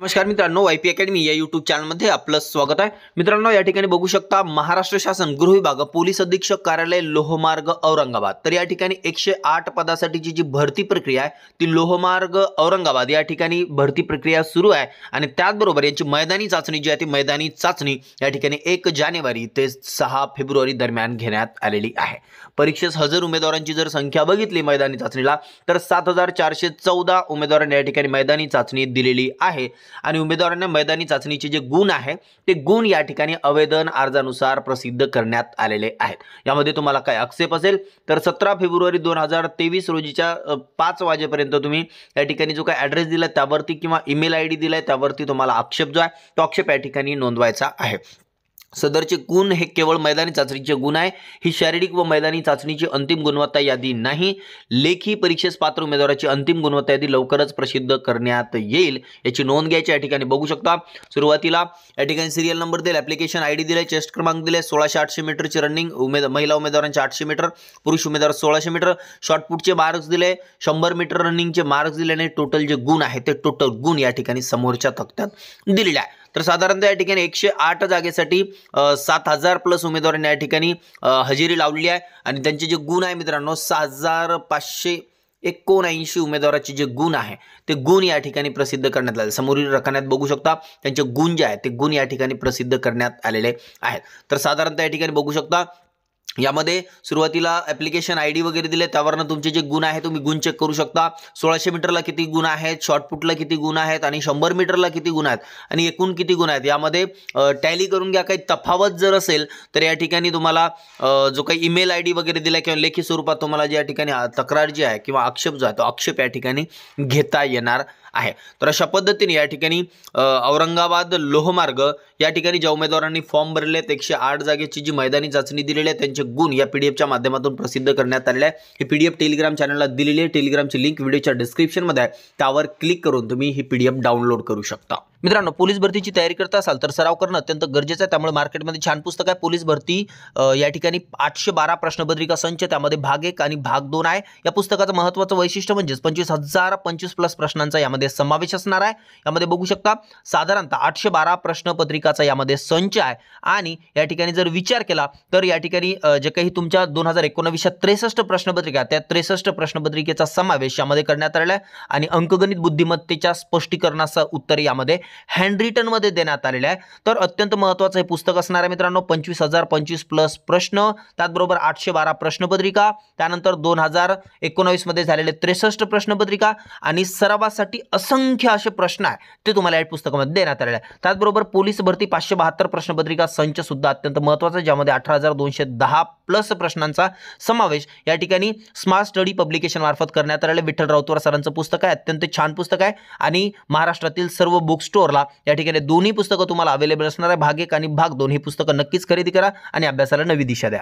नमस्कार मित्रांनो Y P academy या युट्यूब चॅनलमध्ये आपलं स्वागत आहे मित्रांनो या ठिकाणी बघू शकता महाराष्ट्र शासन गृह विभाग पोलीस अधीक्षक कार्यालय लोहमार्ग औरंगाबाद तर या ठिकाणी एकशे आठ पदासाठीची जी भरती प्रक्रिया आहे ती लोहमार्ग औरंगाबाद या ठिकाणी भरती प्रक्रिया सुरू आहे आणि त्याचबरोबर यांची मैदानी चाचणी जी आहे ती मैदानी चाचणी या ठिकाणी एक जानेवारी ते सहा फेब्रुवारी दरम्यान घेण्यात आलेली आहे परीक्षेस हजर उमेदवारांची जर संख्या बघितली मैदानी चाचणीला तर सात हजार चारशे चौदा उमेदवारांनी या ठिकाणी मैदानी चाचणी दिलेली आहे आणि उमेदवारांना मैदानी चाचणीचे जे गुण आहे ते गुण या ठिकाणी आवेदन अर्जानुसार प्रसिद्ध करण्यात आलेले आहेत यामध्ये तुम्हाला काय आक्षेप असेल तर सतरा फेब्रुवारी दोन हजार तेवीस रोजीच्या पाच वाजेपर्यंत तुम्ही या ठिकाणी जो काय ॲड्रेस दिला त्यावरती किंवा ईमेल आय डी दिला त्यावरती तुम्हाला आक्षेप जो आहे तो आक्षेप या ठिकाणी नोंदवायचा आहे सदरचे गुण हे केवळ मैदानी चाचणीचे गुण आहे ही शारीरिक व मैदानी चाचणीची अंतिम गुणवत्ता यादी नाही लेखी परीक्षेस पात्र उमेदवाराची अंतिम गुणवत्ता यादी लवकरच प्रसिद्ध करण्यात येईल याची नोंद घ्यायची या ठिकाणी बघू शकता सुरुवातीला या ठिकाणी सिरियल नंबर दिला ॲप्लिकेशन आय डी चेस्ट क्रमांक दिले सोळाशे आठशे मीटरची रनिंग उमेद महिला उमेदवारांचे आठशे मीटर पुरुष उमेदवार सोळाशे मीटर शॉर्टपुटचे मार्क्स दिले शंभर मीटर रनिंगचे मार्क्स दिले आणि टोटल जे गुण आहे ते टोटल गुण या ठिकाणी समोरच्या तक्त्यात दिलेले आहे तर साधारणतः या ठिकाणी एकशे आठ जागेसाठी सात हजार प्लस उमेदवारांनी या ठिकाणी हजेरी लावली आहे आणि त्यांचे जे गुण आहे मित्रांनो सहा हजार पाचशे एकोणऐंशी उमेदवाराचे जे गुण आहे ते गुण या ठिकाणी प्रसिद्ध करण्यात आले समोरील रखान्यात बघू शकता त्यांचे गुण जे आहेत ते गुण या ठिकाणी प्रसिद्ध करण्यात आलेले आहेत तर साधारणतः या ठिकाणी बघू शकता यामध्ये सुरुवातीला ॲप्लिकेशन आय डी वगैरे दिले त्यावरनं तुमचे जे गुण आहे तुम्ही गुण चेक करू शकता सोळाशे मीटरला किती गुण आहेत शॉर्टपुटला किती गुण आहेत आणि शंभर मीटरला किती गुण आहेत आणि एकूण किती गुण आहेत यामध्ये टॅली करून घ्या काही तफावत जर असेल तर या ठिकाणी तुम्हाला जो काही ईमेल आय डी वगैरे दिला किंवा लेखी स्वरूपात तुम्हाला ज्या या ठिकाणी तक्रार जी आहे किंवा आक्षेप जो आहे तो आक्षेप या ठिकाणी घेता येणार आहे तर अशा पद्धतीने या ठिकाणी औरंगाबाद लोहमार्ग या ठिकाणी ज्या उमेदवारांनी फॉर्म भरले आहेत एकशे आठ जागेची जी मैदानी चाचणी दिलेली आहे त्यांचे गुण या पीडीएफच्या माध्यमातून प्रसिद्ध करण्यात आले आहे ही पीडीएफ टेलिग्राम चॅनलला दिलेली आहे टेलिग्रामची लिंक व्हिडिओच्या डिस्क्रिप्शनमध्ये आहे त्यावर क्लिक करून तुम्ही ही पीडीएफ डाउनलोड करू शकता मित्रांनो पोलीस भरतीची तयारी करत असाल तर सराव करणं अत्यंत गरजेचं आहे त्यामुळे मार्केटमध्ये छान पुस्तक आहे पोलीस भरती या ठिकाणी आठशे बारा प्रश्नपत्रिका संच त्यामध्ये भाग एक आणि भाग दोन आहे या पुस्तकाचं महत्त्वाचं वैशिष्ट्य म्हणजेच पंचवीस हजार पंचवीस प्लस प्रश्नांचा यामध्ये समावेश असणार आहे यामध्ये बघू शकता साधारणतः आठशे बारा प्रश्नपत्रिकाचा यामध्ये संच आहे आणि या ठिकाणी जर विचार केला तर या ठिकाणी जे काही तुमच्या दोन हजार एकोणवीसच्या त्रेसष्ट प्रश्नपत्रिका त्या त्रेसष्ट प्रश्नपत्रिकेचा समावेश यामध्ये करण्यात आलेला आहे आणि अंकगणित बुद्धिमत्तेच्या स्पष्टीकरणाचं उत्तर यामध्ये हँड रिटनमध्ये देण्यात आलेलं आहे तर अत्यंत महत्त्वाचं हे पुस्तक असणार आहे मित्रांनो पंचवीस हजार पंचवीस प्लस प्रश्न त्याचबरोबर आठशे बारा प्रश्नपत्रिका त्यानंतर दोन हजार एकोणावीसमध्ये झालेले त्रेसष्ट प्रश्नपत्रिका आणि सरावासाठी असंख्य असे प्रश्न आहे ते तुम्हाला या पुस्तकामध्ये देण्यात आलेले आहे त्याचबरोबर पोलीस भरती पाचशे बहात्तर प्रश्नपत्रिका संचसुद्धा अत्यंत महत्त्वाचा आहे ज्यामध्ये अठरा हजार दोनशे दहा प्लस प्रश्नांचा समावेश या ठिकाणी स्मार्ट स्टडी पब्लिकेशन मार्फत करण्यात आलेलं विठ्ठल राऊतवार सरांचं पुस्तक आहे अत्यंत छान पुस्तक आहे आणि महाराष्ट्रातील सर्व बुक स्टोअर स्टोअरला या ठिकाणी दोन्ही पुस्तकं तुम्हाला अवेलेबल असणार आहे भाग एक आणि भाग दोन ही पुस्तकं नक्कीच खरेदी करा आणि अभ्यासाला नवी दिशा द्या